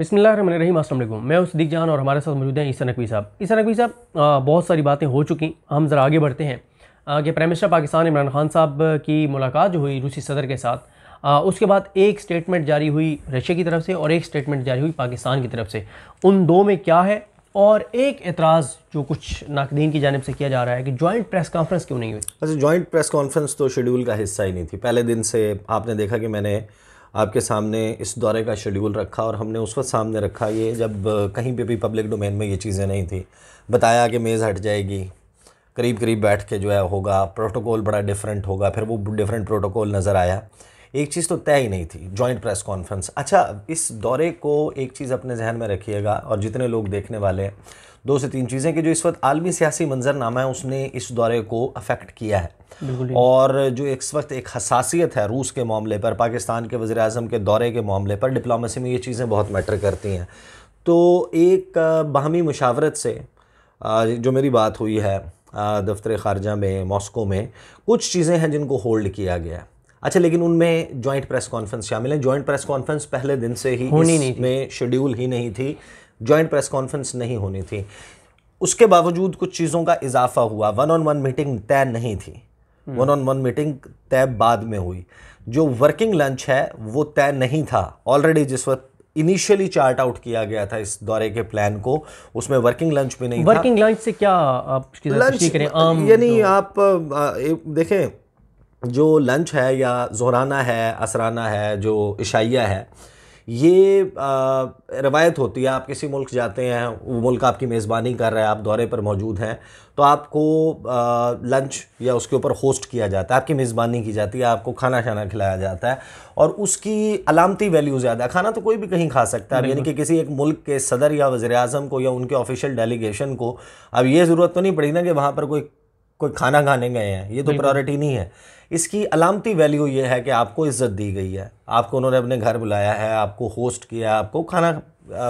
रही असलम मैं उस जान और हमारे साथ मौजूद हैं ईसा नकवी साहब ईसा नकवी साहब बहुत सारी बातें हो चुकी हम ज़रा आगे बढ़ते हैं कि प्राइम मिनिस्टर पाकिस्तान इमरान खान साहब की मुलाकात जो हुई रूसी सदर के साथ आ, उसके बाद एक स्टेटमेंट जारी हुई रशिया की तरफ से और एक स्टेटमेंट जारी हुई पाकिस्तान की तरफ से उन दो में क्या है और एक एतराज़ जो कुछ नाकदीन की जानब से किया जा रहा है कि जॉइंट प्रेस कॉन्फ्रेंस क्यों नहीं हुई अच्छा जॉइंट प्रेस कॉन्फ्रेंस तो शेड्यूल का हिस्सा ही नहीं थी पहले दिन से आपने देखा कि मैंने आपके सामने इस दौरे का शेड्यूल रखा और हमने उस वक्त सामने रखा ये जब कहीं पे भी पब्लिक डोमेन में ये चीज़ें नहीं थी बताया कि मेज़ हट जाएगी करीब करीब बैठ के जो है होगा प्रोटोकॉल बड़ा डिफरेंट होगा फिर वो डिफरेंट प्रोटोकॉल नज़र आया एक चीज़ तो तय ही नहीं थी जॉइंट प्रेस कॉन्फ्रेंस अच्छा इस दौरे को एक चीज़ अपने जहन में रखिएगा और जितने लोग देखने वाले हैं दो से तीन चीज़ें कि जो इस वक्त आलमी सियासी मंजरनामा है उसने इस दौरे को अफेक्ट किया है और जो इस वक्त एक हसासियत है रूस के मामले पर पाकिस्तान के वज़ी अजम के दौरे के मामले पर डिप्लोमेसी में ये चीज़ें बहुत मैटर करती हैं तो एक बाहमी मुशावरत से जो मेरी बात हुई है दफ्तर खारजा में मॉस्को में कुछ चीज़ें हैं जिनको होल्ड किया गया है अच्छा लेकिन उनमें जॉइंट प्रेस कॉन्फ्रेंस शामिल है जॉइंट प्रेस कॉन्फ्रेंस पहले दिन से ही होनी नहीं में शेड्यूल ही नहीं थी जॉइंट प्रेस कॉन्फ्रेंस नहीं होनी थी उसके बावजूद कुछ चीज़ों का इजाफा हुआ वन ऑन वन मीटिंग तय नहीं थी वन ऑन वन मीटिंग तय बाद में हुई जो वर्किंग लंच है वो तय नहीं था ऑलरेडी जिस वक्त इनिशियली चार्ट आउट किया गया था इस दौरे के प्लान को उसमें वर्किंग लंच भी नहीं वर्किंग लंच से क्या आप लंच करें आम यानी तो। आप देखें जो लंच है या जोराना है असराना है जो इशाइया है ये रवायत होती है आप किसी मुल्क जाते हैं वो मुल्क आपकी मेज़बानी कर रहा है आप दौरे पर मौजूद हैं तो आपको लंच या उसके ऊपर होस्ट किया जाता है आपकी मेज़बानी की जाती है आपको खाना शाना खिलाया जाता है और उसकी अलामती वैल्यू ज़्यादा है खाना तो कोई भी कहीं खा सकता है यानी कि किसी एक मुल्क के सदर या वज़र अजम को या उनके ऑफिशियल डेलीगेशन को अब ये ज़रूरत तो नहीं पड़ी ना कि वहाँ पर कोई कोई खाना खाने गए हैं ये तो प्रायोरिटी नहीं है इसकी अलामती वैल्यू ये है कि आपको इज़्ज़त दी गई है आपको उन्होंने अपने घर बुलाया है आपको होस्ट किया आपको खाना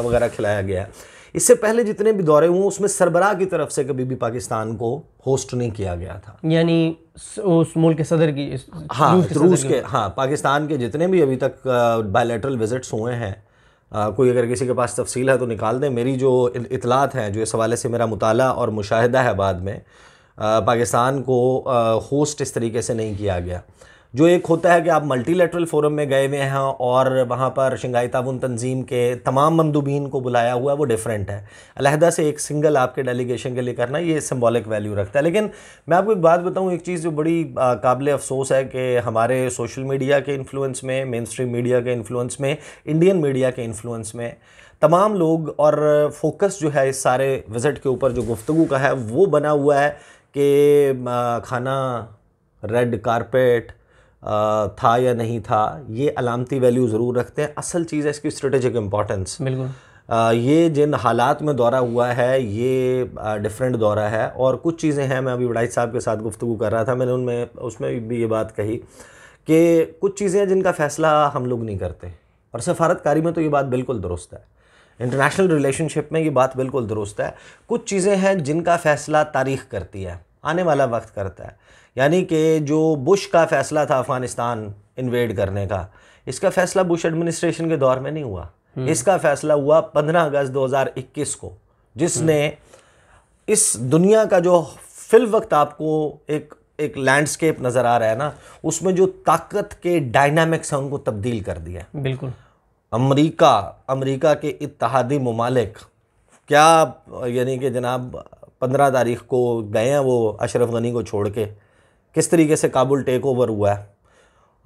वगैरह खिलाया गया है इससे पहले जितने भी दौरे हुए उसमें सरबराह की तरफ से कभी भी पाकिस्तान को होस्ट नहीं किया गया था यानी उस मुल्क के सदर की हाँ रूस के, के हाँ पाकिस्तान के जितने भी अभी तक बायलेटरल विजिट्स हुए हैं कोई अगर किसी के पास तफसील है तो निकाल दें मेरी जो इतलात हैं जो इस हवाले से मेरा मुताला और मुशाह है बाद में पाकिस्तान को होस्ट इस तरीके से नहीं किया गया जो एक होता है कि आप मल्टीलेटरल फोरम में गए हुए हैं और वहाँ पर शंघाई ताउन तंजीम के तमाम मंदूबीन को बुलाया हुआ है वो डिफरेंट है अलहदा से एक सिंगल आपके डेलीगेशन के लिए करना ये सिम्बॉलिक वैल्यू रखता है लेकिन मैं आपको एक बात बताऊँ एक चीज़ जो बड़ी काबिल अफसोस है कि हमारे सोशल मीडिया के इन्फ्लुएंस में मेन स्ट्रीम मीडिया के इन्फ्लुएंस में इंडियन मीडिया के इन्फ्लुएंस में तमाम लोग और फोकस जो है इस सारे विज़िट के ऊपर जो गुफ्तु का है वो बना हुआ है कि खाना रेड कारपेट था या नहीं था ये अलामती वैल्यू ज़रूर रखते हैं असल चीज़ है इसकी स्ट्रेटेजिक इम्पोर्टेंस बिल्कुल ये जिन हालात में दौरा हुआ है ये डिफरेंट दौरा है और कुछ चीज़ें हैं मैं अभी वडाई साहब के साथ गुफ्तु कर रहा था मैंने उनमें उसमें भी ये बात कही कि कुछ चीज़ें हैं जिनका फ़ैसला हम लोग नहीं करते और सफारतकारी में तो ये बात बिल्कुल दुरुस्त है इंटरनेशनल रिलेशनशिप में ये बात बिल्कुल दुरुस्त है कुछ चीज़ें हैं जिनका फ़ैसला तारीख करती है आने वाला वक्त करता है यानी कि जो बुश का फ़ैसला था अफ़गानिस्तान इन्वेड करने का इसका फ़ैसला बुश एडमिनिस्ट्रेशन के दौर में नहीं हुआ हम्म। इसका फ़ैसला हुआ पंद्रह अगस्त 2021 को जिसने इस दुनिया का जो फिल वक्त आपको एक एक लैंडस्केप नज़र आ रहा है ना उसमें जो ताकत के डायनामिक्स हैं उनको तब्दील कर दिया बिल्कुल अमरीका अमरीका के इतिहादी ममालिक क्या यानी कि जनाब पंद्रह तारीख को गए हैं वो अशरफ गनी को छोड़ के किस तरीके से काबुल टेक ओवर हुआ है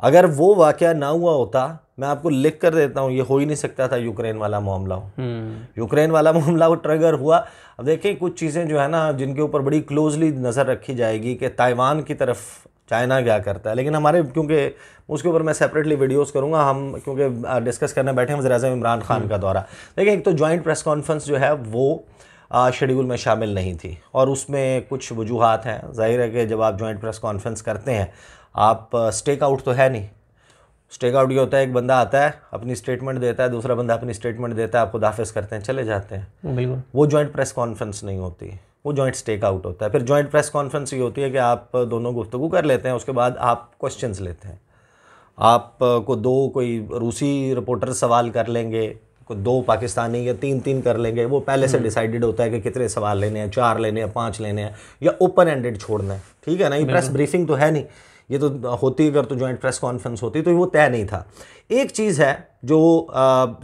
अगर वो वाक़ ना हुआ होता मैं आपको लिख कर देता हूँ ये हो ही नहीं सकता था यूक्रेन वाला मामला हम्म। यूक्रेन वाला मामला वो ट्रगर हुआ अब देखें कुछ चीज़ें जो है ना जिनके ऊपर बड़ी क्लोजली नज़र रखी जाएगी कि ताइवान की तरफ चाइना क्या करता है लेकिन हमारे क्योंकि उसके ऊपर मैं सेपरेटली वीडियोस करूंगा हम क्योंकि डिस्कस करने बैठे हम जराज़म इमरान खान हम्म। का दौरा देखिए एक तो जॉइंट प्रेस कॉन्फ्रेंस जो है वो शेड्यूल में शामिल नहीं थी और उसमें कुछ वजूहत हैं जाहिर है कि जब आप जॉइंट प्रेस कॉन्फ्रेंस करते हैं आप स्टेक uh, आउट तो है नहीं स्टेक आउट ये होता है एक बंदा आता है अपनी स्टेटमेंट देता है दूसरा बंदा अपनी स्टेटमेंट देता है आप खुदाफिज करते हैं चले जाते हैं बिल्कुल वो जॉइंट प्रेस कॉन्फ्रेंस नहीं होती वो जॉइंट स्टेक आउट होता है फिर जॉइंट प्रेस कॉन्फ्रेंस ये होती है कि आप uh, दोनों गुफ्तु कर लेते हैं उसके बाद आप क्वेश्चंस लेते हैं आप uh, को दो कोई रूसी रिपोर्टर सवाल कर लेंगे को दो पाकिस्तानी या तीन तीन कर लेंगे वो पहले से हम्म। डिसाइडेड होता है कि कितने सवाल लेने हैं चार लेने हैं पाँच लेने हैं या ओपन एंडेड छोड़ना है ठीक है ना ये प्रेस ब्रीफिंग तो है नहीं ये तो होती अगर तो ज्वाइंट प्रेस कॉन्फ्रेंस होती तो वो तय नहीं था एक चीज़ है जो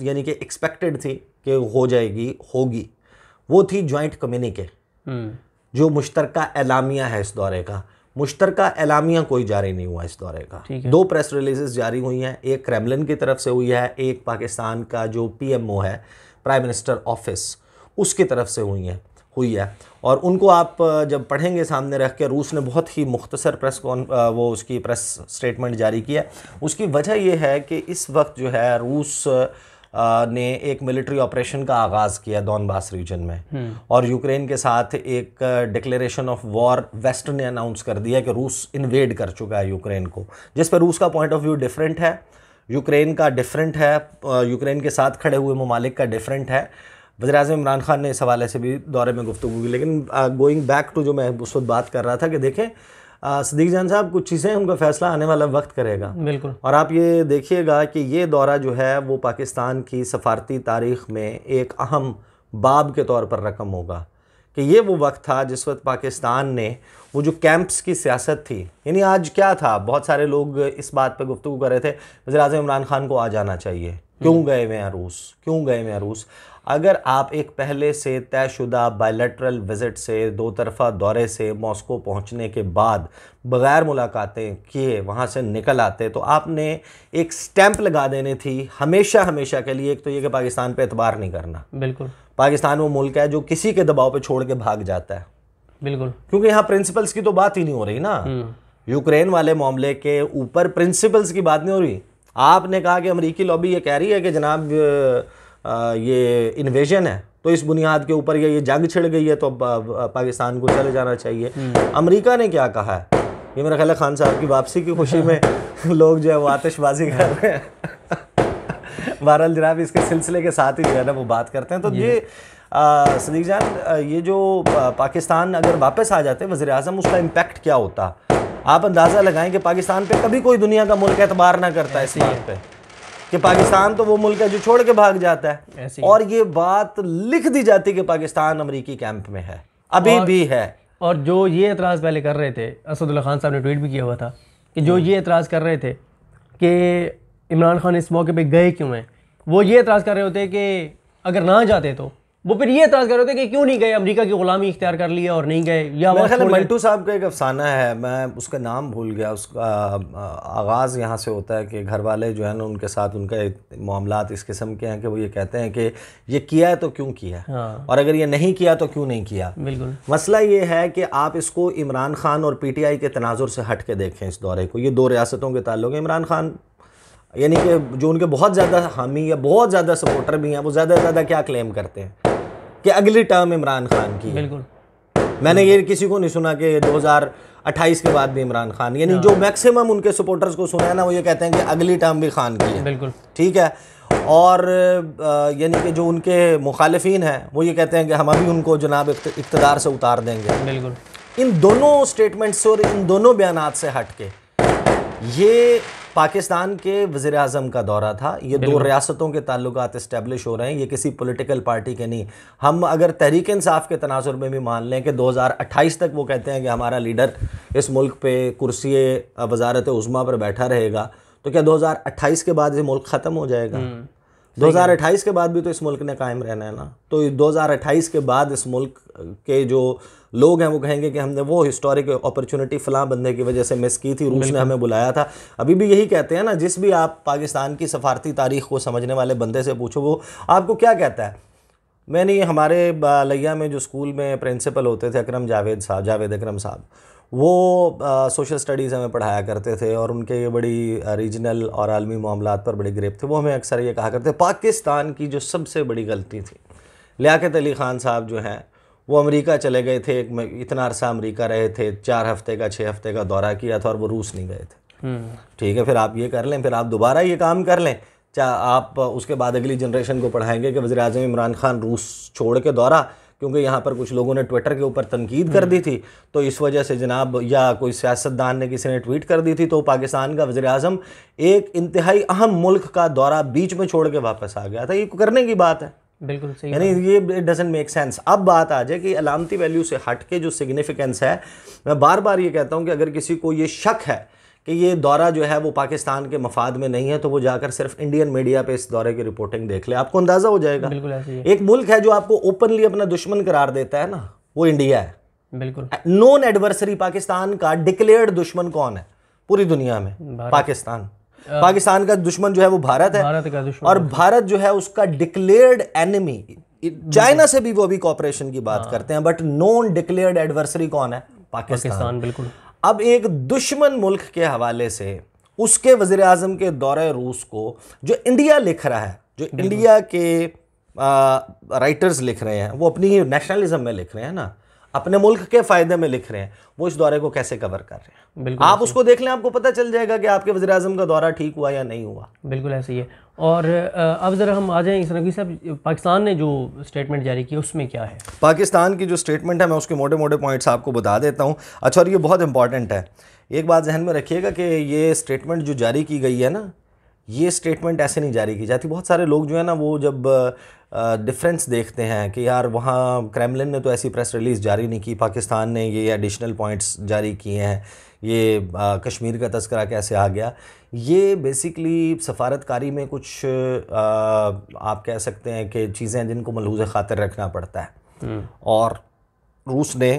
यानी कि एक्सपेक्टेड थी कि हो जाएगी होगी वो थी ज्वाइंट कम्युनिके हम्म। जो मुश्तरक एलामिया है इस दौरे का मुश्तरक एलामिया कोई जारी नहीं हुआ इस दौरे का दो प्रेस रिलीजेस जारी हुई हैं एक क्रेमलिन की तरफ से हुई है एक पाकिस्तान का जो पीएमओ है प्राइम मिनिस्टर ऑफिस उसकी तरफ से हुई हैं हुई है और उनको आप जब पढ़ेंगे सामने रख के रूस ने बहुत ही मुख्तसर प्रेस कौन वो उसकी प्रेस स्टेटमेंट जारी किया उसकी वजह यह है कि इस वक्त जो है रूस ने एक मिलिट्री ऑपरेशन का आगाज़ किया दोनबास रीजन में हम्म। और यूक्रेन के साथ एक डिक्लेरेशन ऑफ वॉर वेस्ट ने अनाउंस कर दिया कि रूस इन्वेड कर चुका है यूक्रेन को जिस पर रूस का पॉइंट ऑफ व्यू डिफरेंट है यूक्रेन का डिफरेंट है यूक्रेन के साथ खड़े हुए ममालिक का डिफरेंट है वजर अजम इमरान खान ने इस हवाले से भी दौरे में गुफ्तु की लेकिन गोइंग बैक टू जो मैं उस वक्त बात कर रहा था कि देखें सदीक जान साहब कुछ चीज़ें उनका फैसला आने वाला वक्त करेगा बिल्कुल और आप ये देखिएगा कि ये दौरा जो है वो पाकिस्तान की सफारती तारीख में एक अहम बाब के तौर पर रकम होगा कि ये वो वक्त था जिस वक्त पाकिस्तान ने वो जो कैंप्स की सियासत थी यानी आज क्या था बहुत सारे लोग इस बात पर गुफ्तु कर रहे थे वजी अजम इमरान खान को आ जाना चाहिए क्यों हम्म। गए हुए हैं रूस क्यों गए हुए हैं रूस अगर आप एक पहले से तयशुदा बायलेटरल विज़िट से दो तरफ़ा दौरे से मॉस्को पहुंचने के बाद बग़ैर मुलाकातें किए वहां से निकल आते तो आपने एक स्टैंप लगा देने थी हमेशा हमेशा के लिए एक तो ये कि पाकिस्तान पे एतबार नहीं करना बिल्कुल पाकिस्तान वो मुल्क है जो किसी के दबाव पर छोड़ के भाग जाता है बिल्कुल क्योंकि यहाँ प्रिंसिपल्स की तो बात ही नहीं हो रही ना हम्म। यूक्रेन वाले मामले के ऊपर प्रिंसिपल्स की बात नहीं हो रही आपने कहा कि अमरीकी लॉबी ये कह रही है कि जनाब ये इन्वेजन है तो इस बुनियाद के ऊपर ये ये जंग छिड़ गई है तो अब पाकिस्तान को चले जाना चाहिए हम्म। अमेरिका ने क्या कहा है ये मेरा ख्याल है खान साहब की वापसी की खुशी में लोग जो है वो आतिशबाजी कर रहे हैं बहरल जनाब इसके सिलसिले के साथ ही जो है ना वो बात करते हैं तो ये सदीक जान ये जो पाकिस्तान अगर वापस आ जाते वज़ी अजम उसका इम्पेक्ट क्या होता आप अंदाज़ा लगाएं कि पाकिस्तान पे कभी कोई दुनिया का मुल्क एतबार ना करता है इस बात पर कि पाकिस्तान तो वो मुल्क है जो छोड़ के भाग जाता है और ये बात लिख दी जाती है कि पाकिस्तान अमरीकी कैंप में है अभी भी है और जो ये एतराज़ पहले कर रहे थे असदुल्ला खान साहब ने ट्वीट भी किया हुआ था कि जो हम्म। ये एतराज़ कर रहे थे कि इमरान खान इस मौके पर गए क्यों हैं वो ये एतराज़ कर रहे होते कि अगर ना जाते तो वो फिर ये एतराज कर रहे थे कि क्यों नहीं गए अमेरिका की गुलामी इख्तियार कर लिया और नहीं गए या मंटू साहब का एक अफसाना है मैं उसका नाम भूल गया उसका आगाज़ यहाँ से होता है कि घर वाले जो है ना उनके साथ उनका मामला इस किस्म के हैं कि वो ये कहते हैं कि ये किया है तो क्यों किया हाँ। और अगर ये नहीं किया तो क्यों नहीं किया बिल्कुल मसला ये है कि आप इसको इमरान खान और पी टी आई के तनाजुर से हट के देखें इस दौरे को ये दो रियासतों के ताल्लुक है इमरान खान यानी कि जो उनके बहुत ज़्यादा हामी या बहुत ज़्यादा सपोर्टर भी हैं वो ज़्यादा से ज़्यादा क्या क्लेम करते हैं कि अगली टर्म इमरान खान की बिल्कुल मैंने ये किसी को नहीं सुना कि 2028 के बाद भी इमरान खान यानी हाँ। जो मैक्सिमम उनके सपोर्टर्स को सुना है ना वो ये कहते हैं कि अगली टर्म भी खान की है बिल्कुल ठीक है और यानी कि जो उनके मुखालफन हैं वो ये कहते हैं कि हम अभी उनको जनाब इकतदार से उतार देंगे बिल्कुल इन दोनों स्टेटमेंट्स से और इन दोनों बयान से हट के ये पाकिस्तान के वजीर अजम का दौरा था ये दो रियासतों के ताल्लुक इस्टेब्लिश हो रहे हैं ये किसी पोलिटिकल पार्टी के नहीं हम अगर तहरीक इंसाफ के तनाजुर में भी मान लें कि दो हज़ार अट्ठाईस तक वो कहते हैं कि हमारा लीडर इस मुल्क पर कुर्सी वजारत उज़मा पर बैठा रहेगा तो क्या दो हज़ार अट्ठाईस के बाद ये मुल्क ख़त्म हो जाएगा हम्म। 2028 के बाद भी तो इस मुल्क ने कायम रहना है ना तो 2028 के बाद इस मुल्क के जो लोग हैं वो कहेंगे कि हमने वो हिस्टोरिक अपॉर्चुनिटी फलां बंदे की वजह से मिस की थी रूस ने हमें बुलाया था अभी भी यही कहते हैं ना जिस भी आप पाकिस्तान की सफारती तारीख को समझने वाले बंदे से पूछो वो आपको क्या कहता है मैंने हमारे बालिया में जो स्कूल में प्रिंसिपल होते थे अक्रम जावेद साहब जावेद अक्रम साहब वो सोशल स्टडीज़ हमें पढ़ाया करते थे और उनके बड़ी रीजनल और आलमी मामला पर बड़े ग्रेप थे वो हमें अक्सर ये कहा करते पाकिस्तान की जो सबसे बड़ी गलती थी लियाकत अली ख़ान साहब जो हैं वो अमेरिका चले गए थे एक इतना अरसा अमेरिका रहे थे चार हफ्ते का छः हफ्ते का दौरा किया था और वो रूस नहीं गए थे हम्म। ठीक है फिर आप ये कर लें फिर आप दोबारा ये काम कर लें चाहे आप उसके बाद अगली जनरेशन को पढ़ाएंगे कि वजी अजम इमरान खान रूस छोड़ के दौरा क्योंकि यहाँ पर कुछ लोगों ने ट्विटर के ऊपर तनकीद कर दी हम्म। थी तो इस वजह से जनाब या कोई सियासतदान ने किसी ने ट्वीट कर दी थी तो पाकिस्तान का वजे अजम एक इंतहाई अहम मुल्क का दौरा बीच में छोड़ के वापस आ गया था ये करने की बात है बिल्कुल सही यानी ये इट डजेंट मेक सेंस अब बात आ जाए कि अलामती वैल्यू से हट के जो सिग्निफिकेंस है मैं बार बार ये कहता हूँ कि अगर किसी को ये शक है कि ये दौरा जो है वो पाकिस्तान के मफाद में नहीं है तो वो जाकर सिर्फ इंडियन मीडिया पे इस दौरे की रिपोर्टिंग देख ले आपको अंदाज़ा हो जाएगा एक मुल्क है जो आपको ओपनली अपना दुश्मन करार देता है ना वो इंडिया है बिल्कुल नॉन एडवर्सरी पाकिस्तान का डिक्लेयर्ड दुश्मन कौन है पूरी दुनिया में पाकिस्तान पाकिस्तान का दुश्मन जो है वो भारत है भारत का दुश्मन और भारत जो है उसका डिक्लेयर्ड एनिमी चाइना से भी वो अभी कॉपरेशन की बात हाँ। करते हैं बट नॉन डिक्लेयर्ड एडवर्सरी कौन है पाकिस्तान बिल्कुल अब एक दुश्मन मुल्क के हवाले से उसके वजीर अजम के दौरे रूस को जो इंडिया लिख रहा है जो इंडिया के आ, राइटर्स लिख रहे हैं वो अपनी नेशनलिज्म में लिख रहे हैं ना अपने मुल्क के फायदे में लिख रहे हैं वो इस दौरे को कैसे कवर कर रहे हैं बिल्कुल आप उसको देख लें आपको पता चल जाएगा कि आपके वजी अजम का दौरा ठीक हुआ या नहीं हुआ बिल्कुल ऐसे ही है और अब ज़रा हम आ जाएं इस नकवी साहब पाकिस्तान ने जो स्टेटमेंट जारी की उसमें क्या है पाकिस्तान की जो स्टेटमेंट है मैं उसके मोटे मोटे पॉइंट्स आपको बता देता हूँ अच्छा और ये बहुत इंपॉर्टेंट है एक बात जहन में रखिएगा कि ये स्टेटमेंट जो जारी की गई है ना ये स्टेटमेंट ऐसे नहीं जारी की जाती बहुत सारे लोग जो है ना वो जब डिफरेंस देखते हैं कि यार वहाँ क्रेमलिन ने तो ऐसी प्रेस रिलीज़ जारी नहीं की पाकिस्तान ने ये एडिशनल पॉइंट्स जारी किए हैं ये आ, कश्मीर का तस्करा कैसे आ गया ये बेसिकली सफारतकारी में कुछ आ, आप कह सकते हैं कि चीज़ें जिनको मलहूज ख़ातिर रखना पड़ता है हम्म। और रूस ने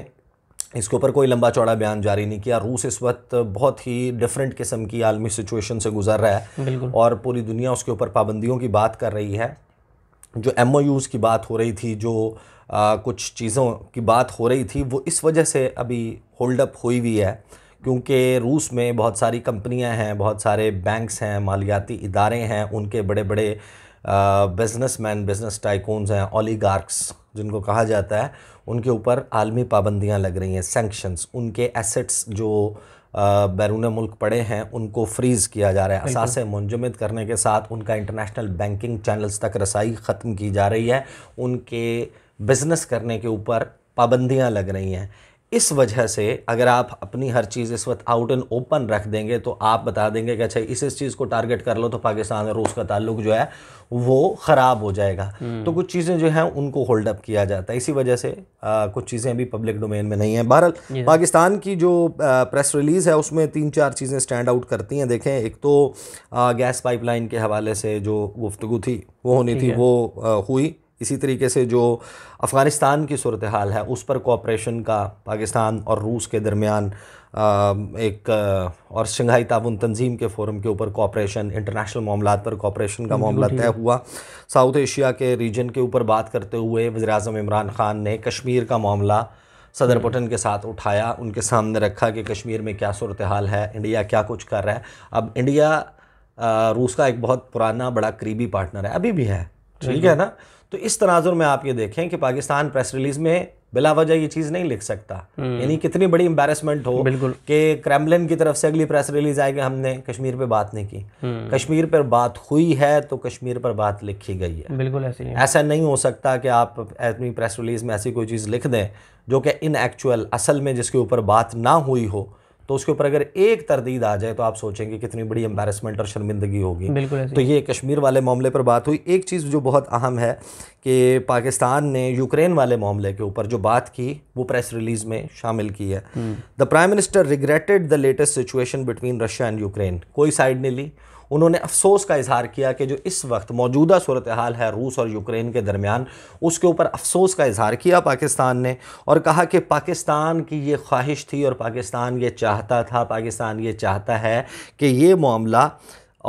इसके ऊपर कोई लंबा चौड़ा बयान जारी नहीं किया रूस इस वक्त बहुत ही डिफरेंट किस्म की आलमी सिचुएशन से गुजर रहा है और पूरी दुनिया उसके ऊपर पाबंदियों की बात कर रही है जो एम की बात हो रही थी जो आ, कुछ चीज़ों की बात हो रही थी वो इस वजह से अभी होल्ड अप हुई हुई है क्योंकि रूस में बहुत सारी कंपनियां हैं बहुत सारे बैंक्स हैं मालियाती इदारे हैं उनके बड़े बड़े बिजनेसमैन बिजनेस टाइकूनस हैं ओलीगार्क्स जिनको कहा जाता है उनके ऊपर आलमी पाबंदियाँ लग रही हैं सैंक्शंस उनके एसेट्स जो बैरून मुल्क पड़े हैं उनको फ्रीज़ किया जा रहा है असास मुंजमद करने के साथ उनका इंटरनेशनल बैंकिंग चैनल्स तक रसाई ख़त्म की जा रही है उनके बिज़नेस करने के ऊपर पाबंदियाँ लग रही हैं इस वजह से अगर आप अपनी हर चीज़ इस वक्त आउट एंड ओपन रख देंगे तो आप बता देंगे कि अच्छा इस इस चीज़ को टारगेट कर लो तो पाकिस्तान और रूस का ताल्लुक जो है वो ख़राब हो जाएगा हम्म। तो कुछ चीज़ें जो हैं उनको होल्ड अप किया जाता है इसी वजह से आ, कुछ चीज़ें अभी पब्लिक डोमेन में नहीं है बहरहाल पाकिस्तान की जो आ, प्रेस रिलीज़ है उसमें तीन चार चीज़ें स्टैंड आउट करती हैं देखें एक तो आ, गैस पाइपलाइन के हवाले से जो गुफ्तु थी वो होनी थी वो हुई इसी तरीके से जो अफ़गानिस्तान की सूरत हाल है उस पर कोऑपरेशन का पाकिस्तान और रूस के दरमियान एक और शंघाई ताउन तंजीम के फोरम के ऊपर कोऑपरेशन इंटरनेशनल मामला पर कोऑपरेशन का मामला तय हुआ साउथ एशिया के रीजन के ऊपर बात करते हुए वज़ी अजम इमरान ख़ान ने कश्मीर का मामला सदर हम्म। पुटन के साथ उठाया उनके सामने रखा कि कश्मीर में क्या सूरत हाल है इंडिया क्या कुछ कर रहा है अब इंडिया रूस का एक बहुत पुराना बड़ा करीबी पार्टनर है अभी भी है ठीक है ना तो इस तनाजुर में आप ये देखें कि पाकिस्तान प्रेस रिलीज में बिला वजह ये चीज़ नहीं लिख सकता हम्म। यानी कितनी बड़ी एम्बेरसमेंट हो कि क्रेमलिन की तरफ से अगली प्रेस रिलीज आएगी हमने कश्मीर पे बात नहीं की हम्म। कश्मीर पर बात हुई है तो कश्मीर पर बात लिखी गई है बिल्कुल ऐसी ऐसा नहीं हो सकता कि आप अपनी प्रेस रिलीज में ऐसी कोई चीज़ लिख दें जो कि इन एक्चुअल असल में जिसके ऊपर बात ना हुई हो तो उसके ऊपर अगर एक तरदीद आ जाए तो आप सोचेंगे कितनी बड़ी एम्बेसमेंट और शर्मिंदगी होगी बिल्कुल तो ये कश्मीर वाले मामले पर बात हुई एक चीज़ जो बहुत अहम है कि पाकिस्तान ने यूक्रेन वाले मामले के ऊपर जो बात की वो प्रेस रिलीज में शामिल की है the prime minister regretted the latest situation between Russia and Ukraine कोई साइड नहीं ली उन्होंने अफसोस का इजहार किया कि जो इस वक्त मौजूदा सूरत हाल है रूस और यूक्रेन के दरमियान उसके ऊपर अफसोस का इजहार किया पाकिस्तान ने और कहा कि पाकिस्तान की ये ख्वाहिश थी और पाकिस्तान ये चाहता था पाकिस्तान ये चाहता है कि ये मामला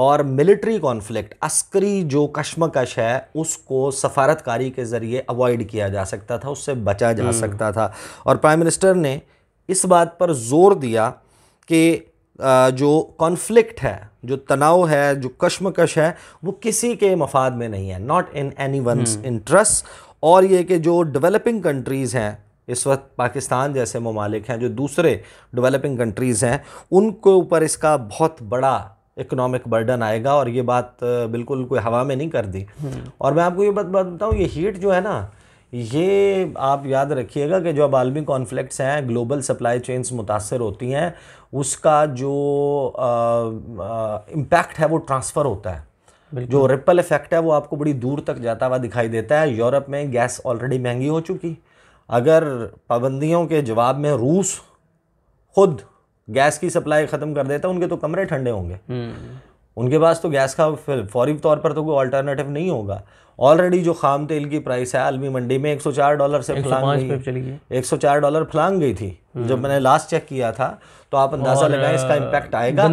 और मिलिट्री कॉन्फ्लिक्ट अस्करी जो कश्मकश है उसको सफारतकारी के ज़रिए अवॉइड किया जा सकता था उससे बचा जा हम्म। सकता था और प्राइम मिनिस्टर ने इस बात पर ज़ोर दिया कि जो कॉन्फ्लिक्ट है जो तनाव है जो कश्मकश है वो किसी के मफाद में नहीं है not in any one interest और ये कि जो डेवलपिंग कंट्रीज़ हैं इस वक्त पाकिस्तान जैसे ममालिक हैं जो दूसरे डेवलपिंग कंट्रीज़ हैं उनके ऊपर इसका बहुत बड़ा इकोनॉमिक बर्डन आएगा और ये बात बिल्कुल कोई हवा में नहीं कर दी हम्म। और मैं आपको ये बात बताऊँ ये हीट जो है ना ये आप याद रखिएगा कि जो अब आलमी कॉन्फ्लिक्ट्स हैं ग्लोबल सप्लाई चेन्स मुतासर होती हैं उसका जो इम्पैक्ट है वो ट्रांसफ़र होता है जो रिपल इफेक्ट है वो आपको बड़ी दूर तक जाता हुआ दिखाई देता है यूरोप में गैस ऑलरेडी महंगी हो चुकी अगर पाबंदियों के जवाब में रूस खुद गैस की सप्लाई ख़त्म कर देता उनके तो कमरे ठंडे होंगे हम्म। उनके पास तो गैस का फौरी तौर पर तो कोई ऑल्टरनेटिव नहीं होगा ऑलरेडी जो खाम तेल की प्राइस है आलमी मंडी में 104 डॉलर से फ्लांग गई चली गई 104 डॉलर फ्लांग गई थी हम्म। जब मैंने लास्ट चेक किया था तो आप अंदाज़ा लगाएं इसका इम्पैक्ट आएगा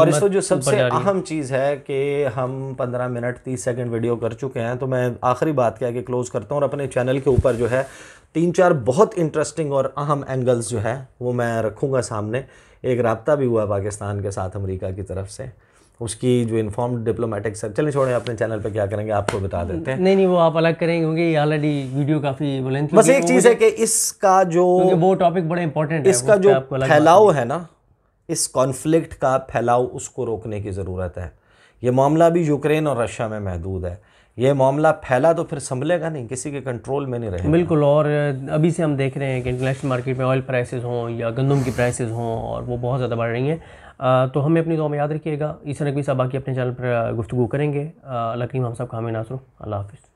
और इसको जो सबसे अहम चीज़ है कि हम 15 मिनट 30 सेकंड वीडियो कर चुके हैं तो मैं आखिरी बात क्या कि क्लोज़ करता हूँ और अपने चैनल के ऊपर जो है तीन चार बहुत इंटरेस्टिंग और अहम एंगल्स जो है वो मैं रखूँगा सामने एक रबता भी हुआ पाकिस्तान के साथ अमरीका की तरफ से उसकी जो इन्फॉर्म डिप्लोमेटिक सर चले छोड़ें अपने चैनल पे क्या करेंगे आपको बता देते हैं नहीं नहीं वो आप अलग करेंगे क्योंकि ऑलरेडी वीडियो काफ़ी बस एक चीज़ है कि इसका जो वो टॉपिक बड़ा इंपॉर्टेंट है इसका जो फैलाव है ना इस कॉन्फ्लिक्ट का फैलाव उसको रोकने की ज़रूरत है ये मामला भी यूक्रेन और रशिया में महदूद है ये मामला फैला तो फिर संभलेगा नहीं किसी के कंट्रोल में नहीं रहेगा बिल्कुल और अभी से हम देख रहे हैं कि इंटरनेशनल मार्केट में ऑयल प्राइसेस हों या गंदम की प्राइसेस हों और वो बहुत ज़्यादा बढ़ रही हैं तो हमें अपनी दुआ में याद रखिएगा ईसा नकवी साहब बाकी अपने चैनल पर गुफ्तु करेंगे अल्लाह करीम हम सब हमें नासर अल्लाह हाफिज़